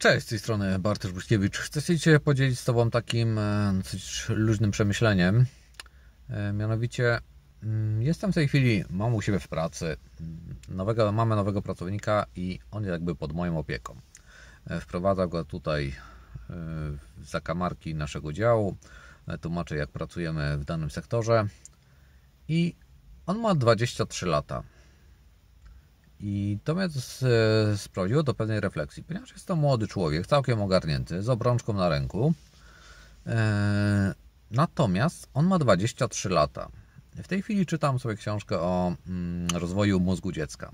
Cześć, z tej strony Bartosz Buśkiewicz. Chcę się podzielić z Tobą takim e, dosyć luźnym przemyśleniem. E, mianowicie mm, jestem w tej chwili, mam u siebie w pracy, mm, nowego, mamy nowego pracownika i on jest jakby pod moją opieką. E, wprowadza go tutaj w zakamarki naszego działu, tłumaczę jak pracujemy w danym sektorze i on ma 23 lata. I to mnie e, sprowadziło do pewnej refleksji, ponieważ jest to młody człowiek, całkiem ogarnięty, z obrączką na ręku. E, natomiast on ma 23 lata. W tej chwili czytam sobie książkę o mm, rozwoju mózgu dziecka.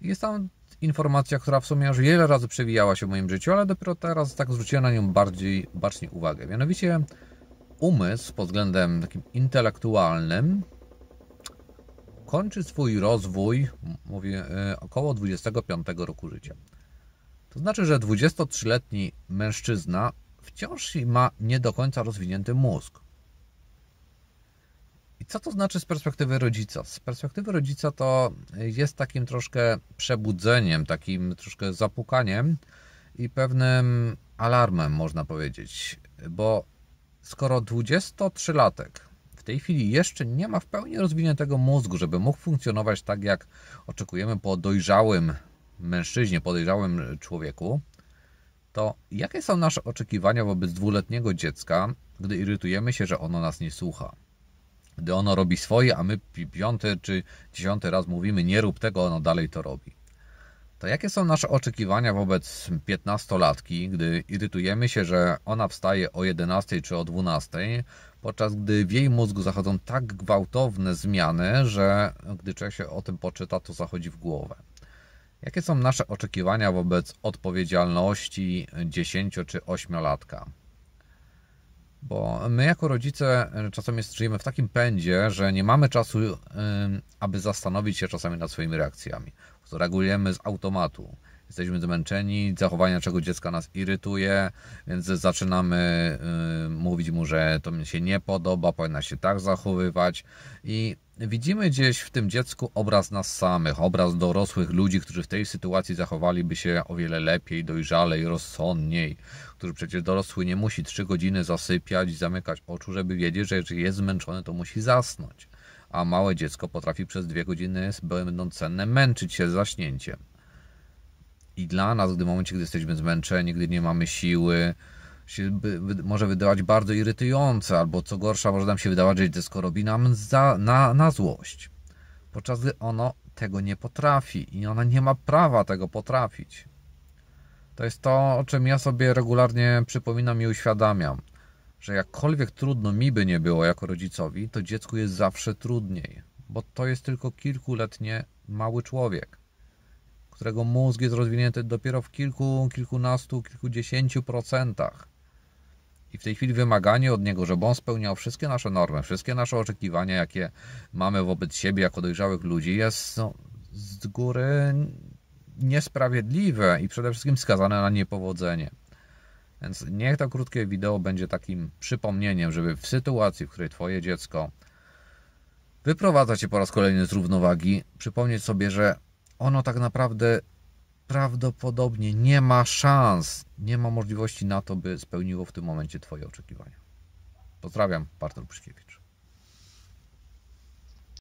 Jest tam informacja, która w sumie już wiele razy przewijała się w moim życiu, ale dopiero teraz tak zwróciłem na nią bardziej bacznie uwagę. Mianowicie umysł pod względem takim intelektualnym kończy swój rozwój, mówię, e, około 25 roku życia. To znaczy, że 23-letni mężczyzna wciąż ma nie do końca rozwinięty mózg. I co to znaczy z perspektywy rodzica? Z perspektywy rodzica to jest takim troszkę przebudzeniem, takim troszkę zapukaniem i pewnym alarmem, można powiedzieć, bo skoro 23-latek tej chwili jeszcze nie ma w pełni rozwiniętego mózgu, żeby mógł funkcjonować tak, jak oczekujemy po dojrzałym mężczyźnie, po dojrzałym człowieku, to jakie są nasze oczekiwania wobec dwuletniego dziecka, gdy irytujemy się, że ono nas nie słucha? Gdy ono robi swoje, a my piąty czy dziesiąty raz mówimy nie rób tego, ono dalej to robi to jakie są nasze oczekiwania wobec 15-latki, gdy irytujemy się, że ona wstaje o 11 czy o 12, podczas gdy w jej mózgu zachodzą tak gwałtowne zmiany, że gdy człowiek się o tym poczyta, to zachodzi w głowę. Jakie są nasze oczekiwania wobec odpowiedzialności 10 czy 8-latka? bo my jako rodzice e, czasami jest, żyjemy w takim pędzie, że nie mamy czasu, e, aby zastanowić się czasami nad swoimi reakcjami. Reagujemy z automatu. Jesteśmy zmęczeni, Zachowanie czego dziecka nas irytuje, więc zaczynamy e, mówić mu, że to mi się nie podoba, powinna się tak zachowywać i widzimy gdzieś w tym dziecku obraz nas samych, obraz dorosłych ludzi, którzy w tej sytuacji zachowaliby się o wiele lepiej, dojrzalej, rozsądniej, którzy przecież dorosły nie musi 3 godziny zasypiać i zamykać oczu, żeby wiedzieć, że jeżeli jest zmęczony, to musi zasnąć. A małe dziecko potrafi przez 2 godziny, będąc cenne, męczyć się z zaśnięciem. I dla nas, gdy w momencie, gdy jesteśmy zmęczeni, gdy nie mamy siły, się może wydawać bardzo irytujące, albo co gorsza, może nam się wydawać, że dziecko robi nam za, na, na złość. Podczas gdy ono tego nie potrafi i ona nie ma prawa tego potrafić. To jest to, o czym ja sobie regularnie przypominam i uświadamiam, że jakkolwiek trudno mi by nie było jako rodzicowi, to dziecku jest zawsze trudniej, bo to jest tylko kilkuletnie mały człowiek, którego mózg jest rozwinięty dopiero w kilku, kilkunastu, kilkudziesięciu procentach i w tej chwili wymaganie od niego, żeby on spełniał wszystkie nasze normy, wszystkie nasze oczekiwania, jakie mamy wobec siebie jako dojrzałych ludzi, jest no, z góry niesprawiedliwe i przede wszystkim skazane na niepowodzenie. Więc niech to krótkie wideo będzie takim przypomnieniem, żeby w sytuacji, w której Twoje dziecko wyprowadza Cię po raz kolejny z równowagi, przypomnieć sobie, że ono tak naprawdę prawdopodobnie nie ma szans, nie ma możliwości na to, by spełniło w tym momencie Twoje oczekiwania. Pozdrawiam, Bartol Pryszkiewicz.